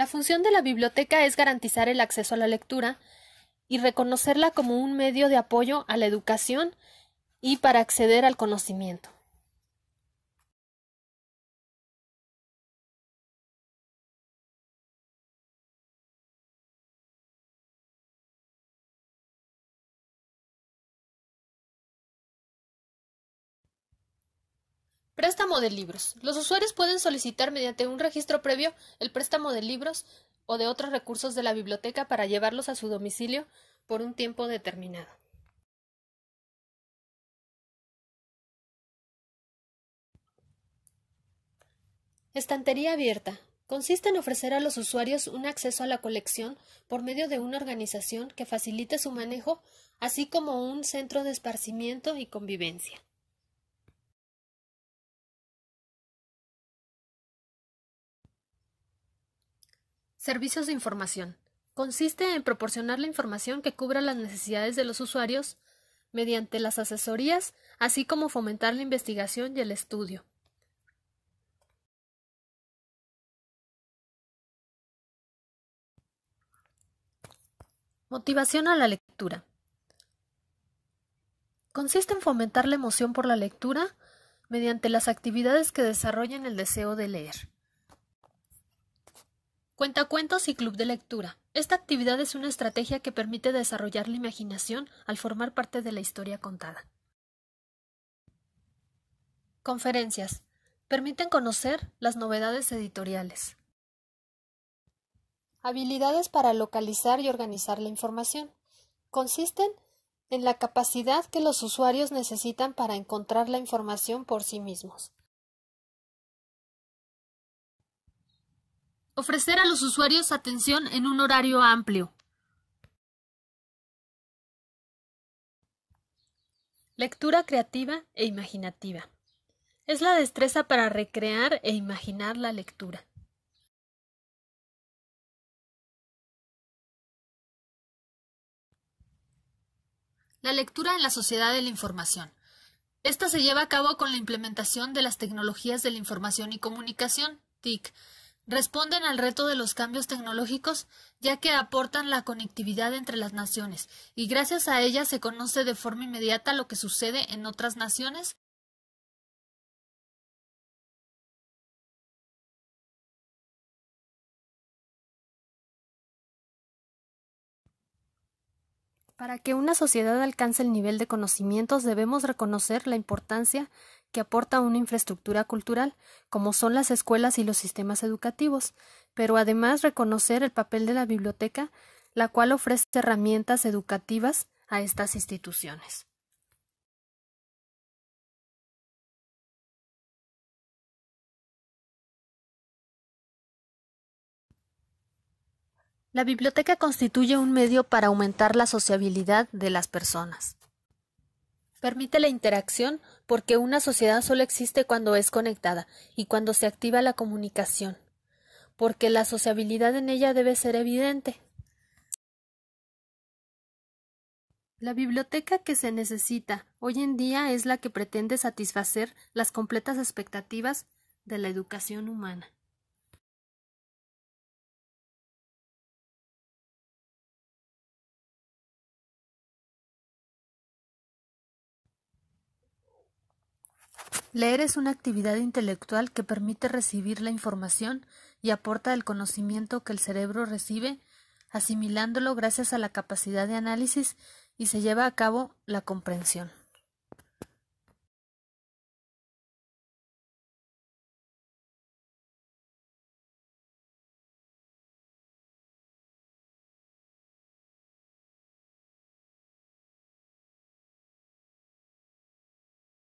La función de la biblioteca es garantizar el acceso a la lectura y reconocerla como un medio de apoyo a la educación y para acceder al conocimiento. Préstamo de libros. Los usuarios pueden solicitar mediante un registro previo el préstamo de libros o de otros recursos de la biblioteca para llevarlos a su domicilio por un tiempo determinado. Estantería abierta. Consiste en ofrecer a los usuarios un acceso a la colección por medio de una organización que facilite su manejo, así como un centro de esparcimiento y convivencia. Servicios de información. Consiste en proporcionar la información que cubra las necesidades de los usuarios mediante las asesorías, así como fomentar la investigación y el estudio. Motivación a la lectura. Consiste en fomentar la emoción por la lectura mediante las actividades que desarrollen el deseo de leer. Cuentacuentos y club de lectura. Esta actividad es una estrategia que permite desarrollar la imaginación al formar parte de la historia contada. Conferencias. Permiten conocer las novedades editoriales. Habilidades para localizar y organizar la información. Consisten en la capacidad que los usuarios necesitan para encontrar la información por sí mismos. Ofrecer a los usuarios atención en un horario amplio. Lectura creativa e imaginativa. Es la destreza para recrear e imaginar la lectura. La lectura en la sociedad de la información. Esta se lleva a cabo con la implementación de las tecnologías de la información y comunicación, TIC, Responden al reto de los cambios tecnológicos, ya que aportan la conectividad entre las naciones, y gracias a ella se conoce de forma inmediata lo que sucede en otras naciones Para que una sociedad alcance el nivel de conocimientos debemos reconocer la importancia que aporta una infraestructura cultural, como son las escuelas y los sistemas educativos, pero además reconocer el papel de la biblioteca, la cual ofrece herramientas educativas a estas instituciones. La biblioteca constituye un medio para aumentar la sociabilidad de las personas. Permite la interacción porque una sociedad solo existe cuando es conectada y cuando se activa la comunicación, porque la sociabilidad en ella debe ser evidente. La biblioteca que se necesita hoy en día es la que pretende satisfacer las completas expectativas de la educación humana. Leer es una actividad intelectual que permite recibir la información y aporta el conocimiento que el cerebro recibe, asimilándolo gracias a la capacidad de análisis y se lleva a cabo la comprensión.